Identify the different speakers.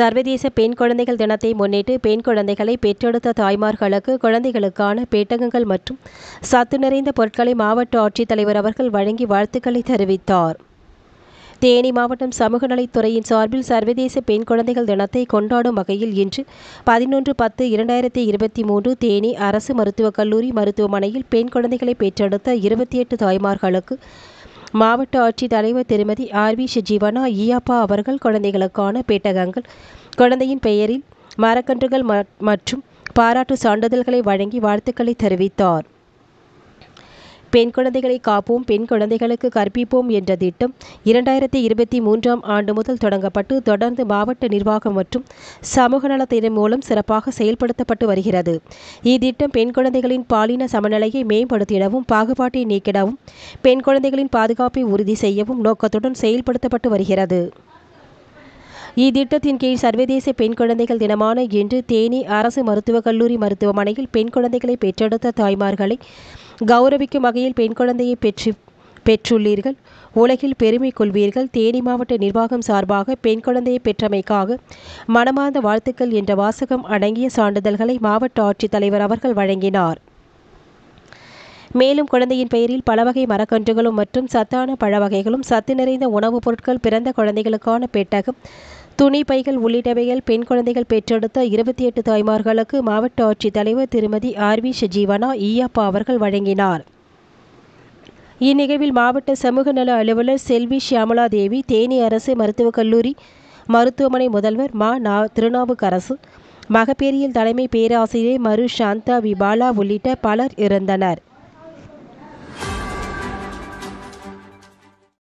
Speaker 1: சர்வதேச பெண் குழந்தைகள் தினத்தை முன்னிட்டு பெண் குழந்தைகளை பெற்றெடுத்த தாய்மார்களுக்கு குழந்தைகளுக்கான பேட்டகங்கள் மற்றும் சத்து நிறைந்த பொருட்களை மாவட்ட ஆட்சித்தலைவர் அவர்கள் வழங்கி வாழ்த்துக்களை தெரிவித்தார் தேனி மாவட்டம் சமூக நலத்துறையின் சார்பில் சர்வதேச பெண் குழந்தைகள் தினத்தை கொண்டாடும் வகையில் இன்று பதினொன்று பத்து இரண்டாயிரத்தி இருபத்தி மூன்று தேனி அரசு மருத்துவக் கல்லூரி மருத்துவமனையில் பெண் குழந்தைகளை பெற்றெடுத்த இருபத்தி எட்டு தாய்மார்களுக்கு மாவட்ட ஆட்சித்தலைவர் திருமதி ஆர் வி ஷஜீவனா ஈயாப்பா அவர்கள் குழந்தைகளுக்கான பேட்டகங்கள் குழந்தையின் பெயரில் மரக்கன்றுகள் மற்றும் பாராட்டு சான்றிதழ்களை வழங்கி வாழ்த்துக்களை தெரிவித்தார் பெண் குழந்தைகளை காப்போம் பெண் குழந்தைகளுக்கு கற்பிப்போம் என்ற திட்டம் இரண்டாயிரத்தி இருபத்தி மூன்றாம் ஆண்டு முதல் தொடங்கப்பட்டு தொடர்ந்து மாவட்ட நிர்வாகம் மற்றும் சமூக நலத்திறன் மூலம் சிறப்பாக செயல்படுத்தப்பட்டு வருகிறது இத்திட்டம் பெண் குழந்தைகளின் பாலின சமநிலையை மேம்படுத்திடவும் பாகுபாட்டை நீக்கிடவும் பெண் குழந்தைகளின் பாதுகாப்பை உறுதி செய்யவும் நோக்கத்துடன் செயல்படுத்தப்பட்டு வருகிறது இத்திட்டத்தின் கீழ் சர்வதேச பெண் குழந்தைகள் தினமான இன்று தேனி அரசு மருத்துவக் கல்லூரி மருத்துவமனையில் பெண் குழந்தைகளை பெற்றெடுத்த தாய்மார்களை கௌரவிக்கும் வகையில் பெண் குழந்தையை பெற்று பெற்றுள்ளீர்கள் உலகில் பெருமை கொள்வீர்கள் தேனி மாவட்ட நிர்வாகம் சார்பாக பெண் குழந்தையை பெற்றமைக்காக மனமார்ந்த வாழ்த்துக்கள் என்ற வாசகம் அடங்கிய சான்றிதழ்களை மாவட்ட ஆட்சித்தலைவர் அவர்கள் வழங்கினார் மேலும் குழந்தையின் பெயரில் பலவகை மரக்கன்றுகளும் மற்றும் சத்தான பழ வகைகளும் சத்து நிறைந்த உணவுப் பொருட்கள் பிறந்த குழந்தைகளுக்கான பெட்டகம் துணி பைகள் உள்ளிட்டவைகள் பெண் குழந்தைகள் பெற்றெடுத்த இருபத்தி எட்டு தாய்மார்களுக்கு மாவட்ட ஆட்சித்தலைவர் திருமதி ஆர் வி ஷஜீவனா ஈயப்பா அவர்கள் வழங்கினார் இந்நிகழ்வில் மாவட்ட சமூக நல அலுவலர் செல்வி ஷியாமலா தேவி தேனி அரசு மருத்துவக் கல்லூரி மருத்துவமனை முதல்வர் மா நா திருநாவுக்கரசு மகப்பேரியில் தலைமை பேராசிரியர் மரு சாந்தா விபாலா உள்ளிட்ட பலர் இருந்தனர்